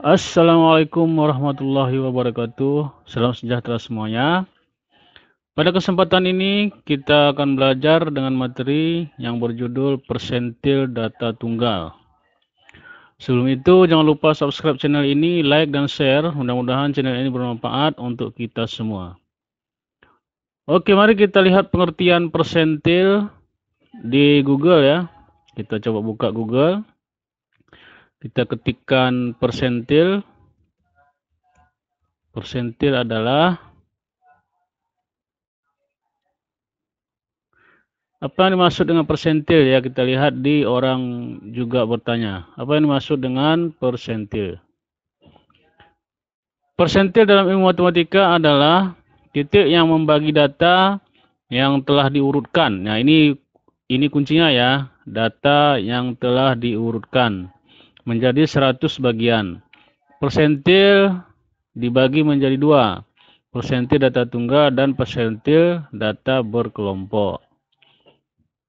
Assalamualaikum warahmatullahi wabarakatuh. Salam sejahtera semuanya. Pada kesempatan ini kita akan belajar dengan materi yang berjudul persentil data tunggal. Sebelum itu jangan lupa subscribe channel ini, like dan share. Mudah-mudahan channel ini bermanfaat untuk kita semua. Oke, mari kita lihat pengertian persentil di Google ya. Kita coba buka Google. Kita ketikkan persentil. Persentil adalah Apa yang dimaksud dengan persentil ya kita lihat di orang juga bertanya. Apa yang dimaksud dengan persentil? Persentil dalam ilmu matematika adalah titik yang membagi data yang telah diurutkan. Nah, ini ini kuncinya ya, data yang telah diurutkan menjadi 100 bagian. Persentil dibagi menjadi dua, persentil data tunggal dan persentil data berkelompok.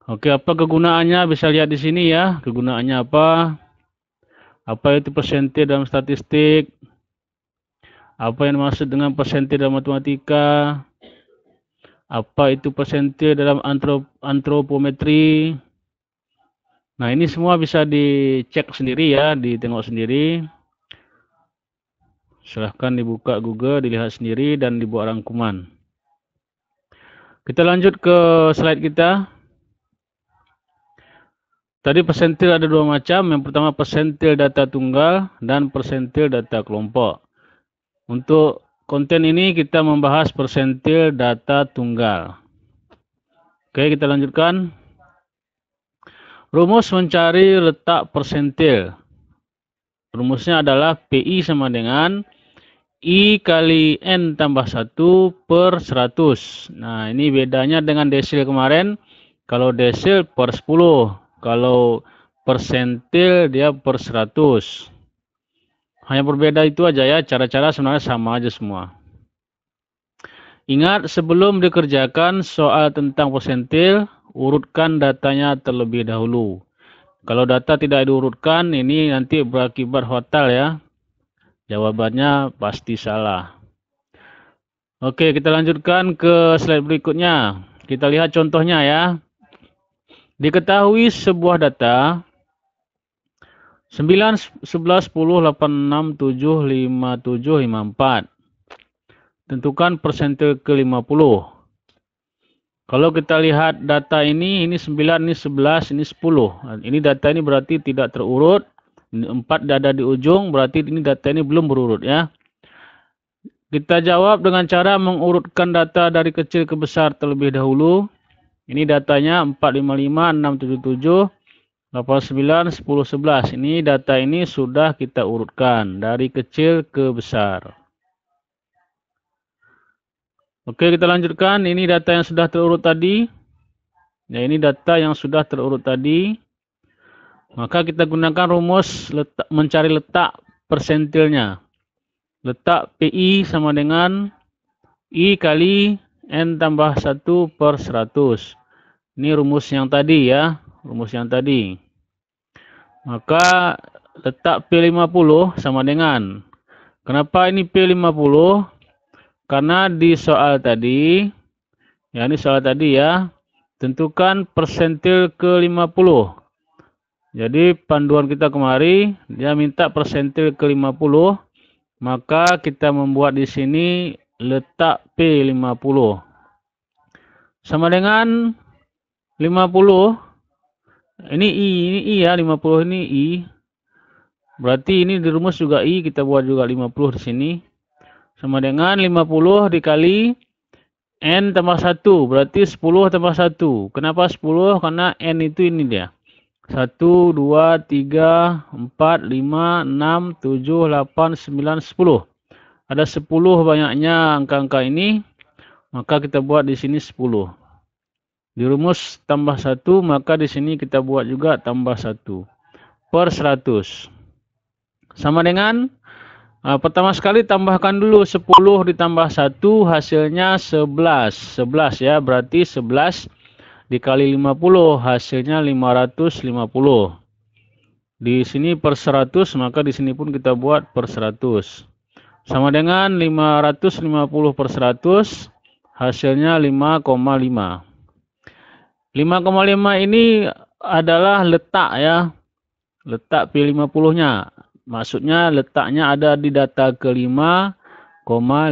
Oke, apa kegunaannya? Bisa lihat di sini ya, kegunaannya apa? Apa itu persentil dalam statistik? Apa yang dimaksud dengan persentil dalam matematika? Apa itu persentil dalam antrop antropometri? Nah, ini semua bisa dicek sendiri ya, ditengok sendiri. Silahkan dibuka Google, dilihat sendiri dan dibuat rangkuman. Kita lanjut ke slide kita. Tadi persentil ada dua macam, yang pertama persentil data tunggal dan persentil data kelompok. Untuk konten ini kita membahas persentil data tunggal. Oke, kita lanjutkan. Rumus mencari letak persentil. Rumusnya adalah PI sama dengan I kali N tambah 1 per 100. Nah, ini bedanya dengan desil kemarin. Kalau desil per 10. Kalau persentil dia per 100. Hanya berbeda itu aja ya. Cara-cara sebenarnya sama aja semua. Ingat sebelum dikerjakan soal tentang persentil, urutkan datanya terlebih dahulu. Kalau data tidak diurutkan, ini nanti berakibat fatal ya. Jawabannya pasti salah. Oke, kita lanjutkan ke slide berikutnya. Kita lihat contohnya ya. Diketahui sebuah data 9 11 10 8 6 7 5 7 5 4. Tentukan persentil ke 50. Kalau kita lihat data ini, ini 9, ini 11, ini 10. Ini data ini berarti tidak terurut. 4 dada di ujung, berarti ini data ini belum berurut ya. Kita jawab dengan cara mengurutkan data dari kecil ke besar terlebih dahulu. Ini datanya 455, 677, 89, 10, 11. Ini data ini sudah kita urutkan dari kecil ke besar. Oke, kita lanjutkan. Ini data yang sudah terurut tadi. Ya, ini data yang sudah terurut tadi. Maka kita gunakan rumus letak, mencari letak persentilnya. Letak PI sama dengan I kali N tambah 1 per 100. Ini rumus yang tadi ya. Rumus yang tadi. Maka letak P50 sama dengan. Kenapa ini P50? Karena di soal tadi, ya ini soal tadi ya, tentukan persentil ke 50. Jadi panduan kita kemari, dia minta persentil ke 50, maka kita membuat di sini letak P50. Sama dengan 50, ini I, ini I ya, 50 ini I. Berarti ini dirumus juga I, kita buat juga 50 di sini sama dengan 50 dikali N tambah 1, berarti 10 tambah 1. Kenapa 10? Karena N itu ini dia. 1, 2, 3, 4, 5, 6, 7, 8, 9, 10. Ada 10 banyaknya angka-angka ini, maka kita buat di sini 10. Di rumus tambah 1, maka di sini kita buat juga tambah 1 per 100. Sama dengan Nah, pertama sekali tambahkan dulu 10 ditambah 1 hasilnya 11. 11 ya, berarti 11 dikali 50 hasilnya 550. Di sini per 100 maka di sini pun kita buat per 100. Sama dengan 550 per 100 hasilnya 5,5. 5,5 ini adalah letak ya. Letak P50-nya. Maksudnya letaknya ada di data kelima, koma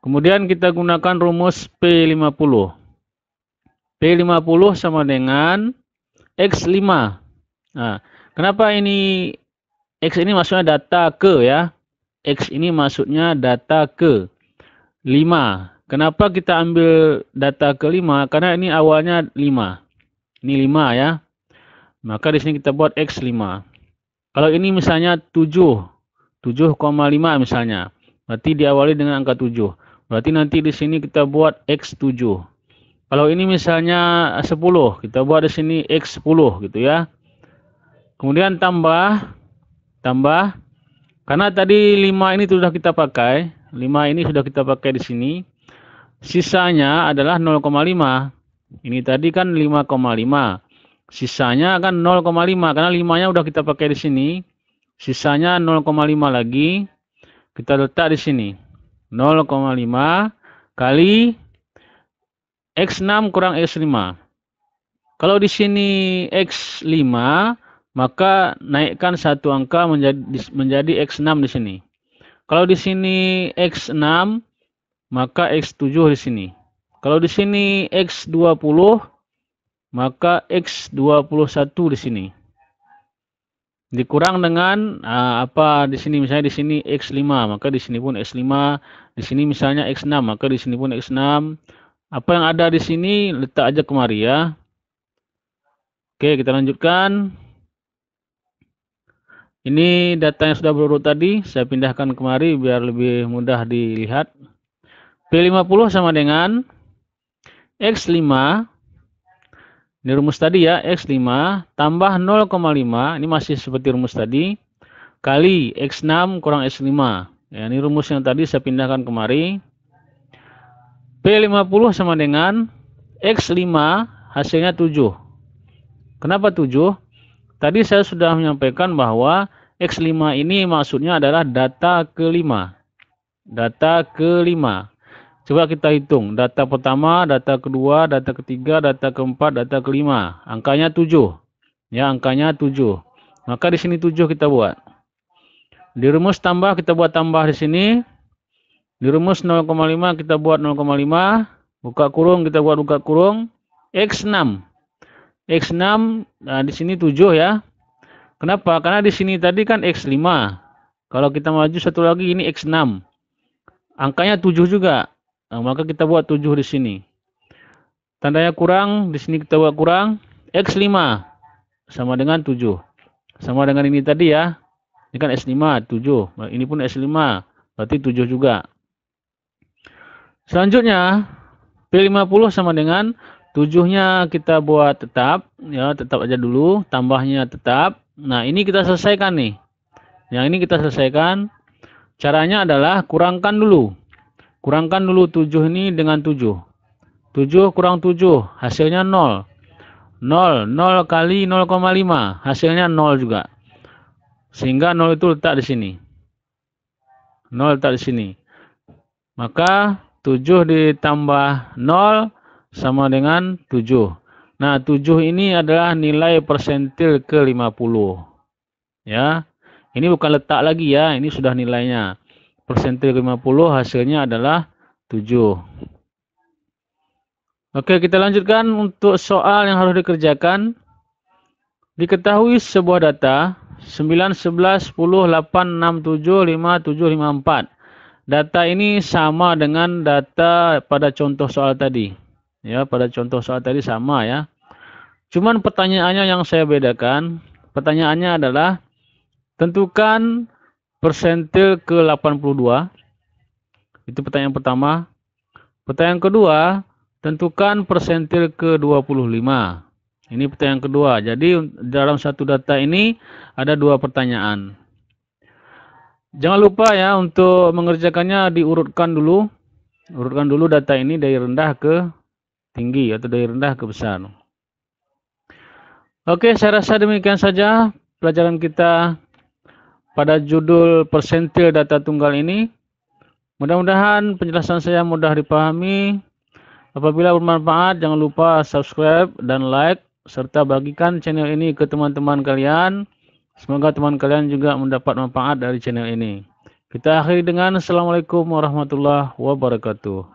Kemudian kita gunakan rumus P50. P50 sama dengan X5. Nah, kenapa ini X ini maksudnya data ke ya. X ini maksudnya data ke 5. Kenapa kita ambil data ke 5? Karena ini awalnya 5. Ini 5 ya. Maka di sini kita buat X5. Kalau ini misalnya 7, 7,5 misalnya. Berarti diawali dengan angka 7. Berarti nanti di sini kita buat X7. Kalau ini misalnya 10, kita buat di sini X10 gitu ya. Kemudian tambah, tambah. Karena tadi 5 ini sudah kita pakai. 5 ini sudah kita pakai di sini. Sisanya adalah 0,5. Ini tadi kan Sisanya kan 0,5 karena 5-nya udah kita pakai di sini. Sisanya 0,5 lagi kita letak di sini. 0,5 kali X6 kurang X5. Kalau di sini X5, maka naikkan satu angka menjadi menjadi X6 di sini. Kalau di sini X6, maka X7 di sini. Kalau di sini X20, maka X 21 di sini. Dikurang dengan uh, apa di sini misalnya di sini X5, maka di sini pun X5, di sini misalnya X6, maka di sini pun X6. Apa yang ada di sini letak aja kemari ya. Oke, kita lanjutkan. Ini data yang sudah berurut tadi, saya pindahkan kemari biar lebih mudah dilihat. P50 sama dengan X5 ini rumus tadi ya, X5 tambah 0,5, ini masih seperti rumus tadi, kali X6 kurang X5. Ya, ini rumus yang tadi saya pindahkan kemari. P50 sama dengan X5 hasilnya 7. Kenapa 7? Tadi saya sudah menyampaikan bahwa X5 ini maksudnya adalah data kelima. Data kelima. Coba kita hitung data pertama, data kedua, data ketiga, data keempat, data kelima. Angkanya 7. Ya, angkanya 7. Maka di sini 7 kita buat. Di rumus tambah kita buat tambah di sini. Di rumus 0,5 kita buat 0,5. Buka kurung kita buat buka kurung. X6. X6 nah di sini 7 ya. Kenapa? Karena di sini tadi kan X5. Kalau kita maju satu lagi ini X6. Angkanya 7 juga. Nah, maka kita buat 7 di sini. Tandanya kurang, di sini kita buat kurang. X5 sama dengan 7. Sama dengan ini tadi ya. Ini kan S5, 7. Nah, ini pun S5, berarti 7 juga. Selanjutnya, P50 sama dengan 7-nya kita buat tetap. ya Tetap aja dulu, tambahnya tetap. Nah, ini kita selesaikan nih. Yang ini kita selesaikan. Caranya adalah kurangkan dulu. Kurangkan dulu 7 ini dengan 7. 7 kurang 7, hasilnya 0. 0, 0 kali 0,5, hasilnya 0 juga. Sehingga 0 itu letak di sini. 0 letak di sini. Maka 7 ditambah 0 sama dengan 7. Nah, 7 ini adalah nilai persentil ke 50. Ya. Ini bukan letak lagi ya, ini sudah nilainya persentil 50 hasilnya adalah 7. Oke, kita lanjutkan untuk soal yang harus dikerjakan. Diketahui sebuah data 9, 11, 10, 8, 6, 7, 5, 7, 5, 4. Data ini sama dengan data pada contoh soal tadi. Ya, pada contoh soal tadi sama ya. Cuman pertanyaannya yang saya bedakan, pertanyaannya adalah tentukan persentil ke 82. Itu pertanyaan pertama. Pertanyaan kedua, tentukan persentil ke 25. Ini pertanyaan kedua. Jadi dalam satu data ini ada dua pertanyaan. Jangan lupa ya untuk mengerjakannya diurutkan dulu. Urutkan dulu data ini dari rendah ke tinggi atau dari rendah ke besar. Oke, saya rasa demikian saja pelajaran kita pada judul persentil data tunggal ini. Mudah-mudahan penjelasan saya mudah dipahami. Apabila bermanfaat, jangan lupa subscribe dan like, serta bagikan channel ini ke teman-teman kalian. Semoga teman kalian juga mendapat manfaat dari channel ini. Kita akhiri dengan Assalamualaikum warahmatullahi wabarakatuh.